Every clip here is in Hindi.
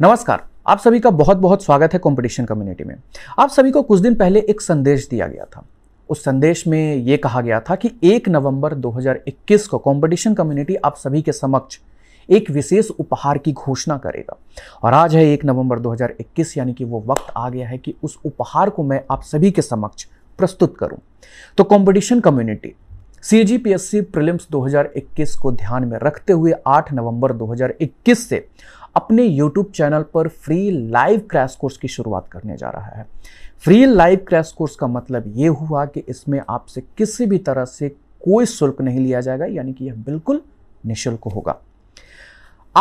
नमस्कार आप सभी का बहुत बहुत स्वागत है कंपटीशन कम्युनिटी में आप सभी को कुछ दिन पहले एक संदेश दिया गया था उस संदेश में ये कहा गया था कि 1 नवंबर 2021 को कंपटीशन कम्युनिटी आप सभी के समक्ष एक विशेष उपहार की घोषणा करेगा और आज है 1 नवंबर 2021 यानी कि वो वक्त आ गया है कि उस उपहार को मैं आप सभी के समक्ष प्रस्तुत करूं तो competition community C G P S C prelims दो को ध्यान में रखते हुए 8 नवंबर 2021 से अपने यूट्यूब चैनल पर फ्री लाइव क्रैश कोर्स की शुरुआत करने जा रहा है फ्री लाइव क्रैश कोर्स का मतलब ये हुआ कि इसमें आपसे किसी भी तरह से कोई शुल्क नहीं लिया जाएगा यानी कि यह बिल्कुल निःशुल्क होगा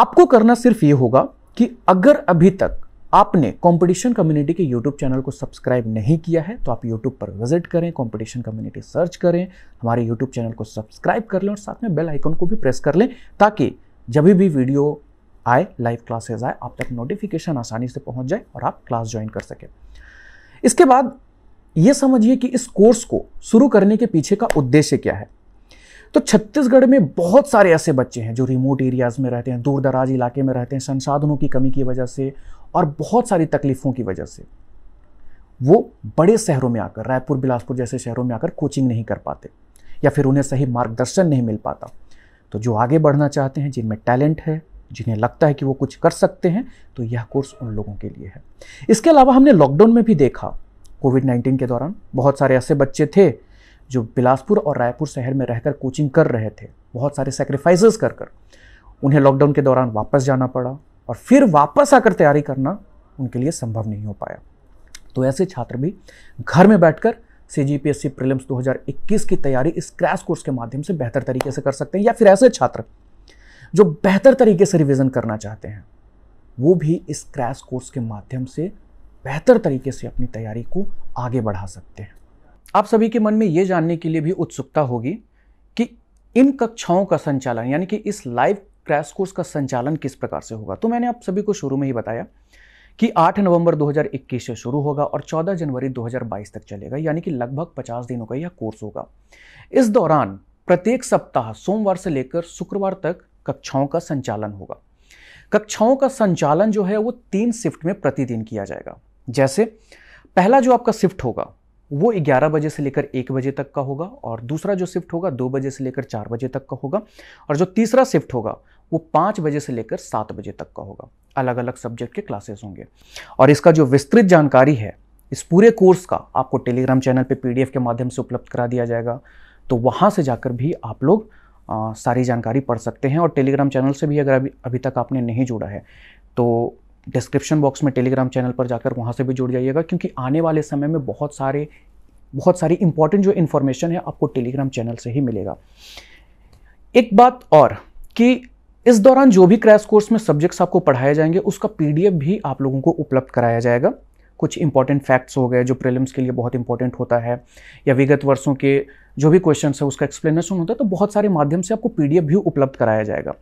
आपको करना सिर्फ ये होगा कि अगर अभी तक आपने कंपटीशन कम्युनिटी के यूट्यूब चैनल को सब्सक्राइब नहीं किया है तो आप यूट्यूब पर विजिट करें कंपटीशन कम्युनिटी सर्च करें हमारे यूट्यूब चैनल को सब्सक्राइब कर लें और साथ में बेल आइकन को भी प्रेस कर लें ताकि जब भी वीडियो आए लाइव क्लासेज आए आप तक नोटिफिकेशन आसानी से पहुंच जाए और आप क्लास ज्वाइन कर सकें इसके बाद ये समझिए कि इस कोर्स को शुरू करने के पीछे का उद्देश्य क्या है तो छत्तीसगढ़ में बहुत सारे ऐसे बच्चे हैं जो रिमोट एरियाज़ में रहते हैं दूर दराज इलाके में रहते हैं संसाधनों की कमी की वजह से और बहुत सारी तकलीफ़ों की वजह से वो बड़े शहरों में आकर रायपुर बिलासपुर जैसे शहरों में आकर कोचिंग नहीं कर पाते या फिर उन्हें सही मार्गदर्शन नहीं मिल पाता तो जो आगे बढ़ना चाहते हैं जिनमें टैलेंट है जिन्हें लगता है कि वो कुछ कर सकते हैं तो यह कोर्स उन लोगों के लिए है इसके अलावा हमने लॉकडाउन में भी देखा कोविड नाइन्टीन के दौरान बहुत सारे ऐसे बच्चे थे जो बिलासपुर और रायपुर शहर में रहकर कोचिंग कर रहे थे बहुत सारे सेक्रीफाइसेस कर कर उन्हें लॉकडाउन के दौरान वापस जाना पड़ा और फिर वापस आकर तैयारी करना उनके लिए संभव नहीं हो पाया तो ऐसे छात्र भी घर में बैठकर C G P S C prelims दो की तैयारी इस क्रैश कोर्स के माध्यम से बेहतर तरीके से कर सकते हैं या फिर ऐसे छात्र जो बेहतर तरीके से रिविज़न करना चाहते हैं वो भी इस क्रैश कोर्स के माध्यम से बेहतर तरीके से अपनी तैयारी को आगे बढ़ा सकते हैं आप सभी के मन में ये जानने के लिए भी उत्सुकता होगी कि इन कक्षाओं का संचालन यानी कि इस लाइव क्रैश कोर्स का संचालन किस प्रकार से होगा तो मैंने आप सभी को शुरू में ही बताया कि 8 नवंबर 2021 से शुरू होगा और 14 जनवरी 2022 तक चलेगा यानी कि लगभग 50 दिनों का यह कोर्स होगा इस दौरान प्रत्येक सप्ताह सोमवार से लेकर शुक्रवार तक कक्षाओं का संचालन होगा कक्षाओं का संचालन जो है वो तीन शिफ्ट में प्रतिदिन किया जाएगा जैसे पहला जो आपका शिफ्ट होगा वो 11 बजे से लेकर 1 बजे तक का होगा और दूसरा जो शिफ्ट होगा 2 बजे से लेकर 4 बजे तक का होगा और जो तीसरा शिफ्ट होगा वो 5 बजे से लेकर 7 बजे तक का होगा अलग अलग सब्जेक्ट के क्लासेस होंगे और इसका जो विस्तृत जानकारी है इस पूरे कोर्स का आपको टेलीग्राम चैनल पे पीडीएफ के माध्यम से उपलब्ध करा दिया जाएगा तो वहाँ से जाकर भी आप लोग आ, सारी जानकारी पढ़ सकते हैं और टेलीग्राम चैनल से भी अगर अभी अभी तक आपने नहीं जुड़ा है तो डिस्क्रिप्शन बॉक्स में टेलीग्राम चैनल पर जाकर वहाँ से भी जुड़ जाइएगा क्योंकि आने वाले समय में बहुत सारे बहुत सारी इंपॉर्टेंट जो इन्फॉर्मेशन है आपको टेलीग्राम चैनल से ही मिलेगा एक बात और कि इस दौरान जो भी क्रैश कोर्स में सब्जेक्ट्स आपको पढ़ाए जाएंगे उसका पीडीएफ भी आप लोगों को उपलब्ध कराया जाएगा कुछ इंपॉर्टेंट फैक्ट्स हो गए जो प्रीलिम्स के लिए बहुत इंपॉर्टेंट होता है या विगत वर्षों के जो भी क्वेश्चन है उसका एक्सप्लेनेशन होता है तो बहुत सारे माध्यम से आपको पी भी उपलब्ध कराया जाएगा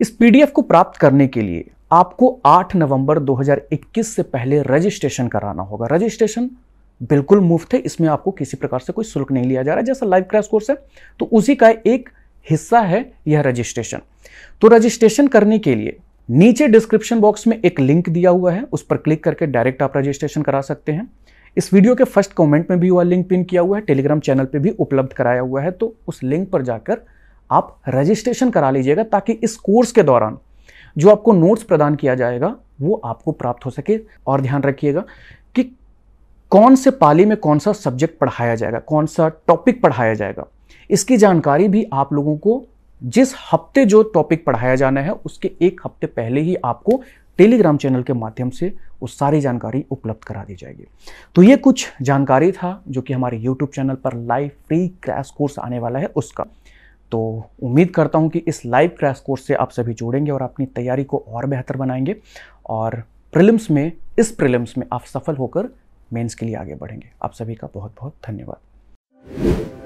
इस पी को प्राप्त करने के लिए आपको 8 नवंबर 2021 से पहले रजिस्ट्रेशन कराना होगा रजिस्ट्रेशन बिल्कुल मुफ्त है इसमें आपको किसी प्रकार से कोई शुल्क नहीं लिया जा रहा है जैसा लाइव क्रैश कोर्स है तो उसी का एक हिस्सा है यह रजिस्ट्रेशन तो रजिस्ट्रेशन करने के लिए नीचे डिस्क्रिप्शन बॉक्स में एक लिंक दिया हुआ है उस पर क्लिक करके डायरेक्ट आप रजिस्ट्रेशन करा सकते हैं इस वीडियो के फर्स्ट कमेंट में भी वह लिंक पिन किया हुआ है टेलीग्राम चैनल पे भी उपलब्ध कराया हुआ है तो उस लिंक पर जाकर आप रजिस्ट्रेशन करा लीजिएगा ताकि इस कोर्स के दौरान जो आपको नोट्स प्रदान किया जाएगा वो आपको प्राप्त हो सके और ध्यान रखिएगा कि कौन से पाली में कौन सा सब्जेक्ट पढ़ाया जाएगा कौन सा टॉपिक पढ़ाया जाएगा इसकी जानकारी भी आप लोगों को जिस हफ्ते जो टॉपिक पढ़ाया जाना है उसके एक हफ्ते पहले ही आपको टेलीग्राम चैनल के माध्यम से वो सारी जानकारी उपलब्ध करा दी जाएगी तो ये कुछ जानकारी था जो कि हमारे यूट्यूब चैनल पर लाइव फ्री क्रैश कोर्स आने वाला है उसका तो उम्मीद करता हूँ कि इस लाइव क्रैश कोर्स से आप सभी जुड़ेंगे और अपनी तैयारी को और बेहतर बनाएंगे और प्रिलिम्स में इस प्रिलिम्स में आप सफल होकर मेंस के लिए आगे बढ़ेंगे आप सभी का बहुत बहुत धन्यवाद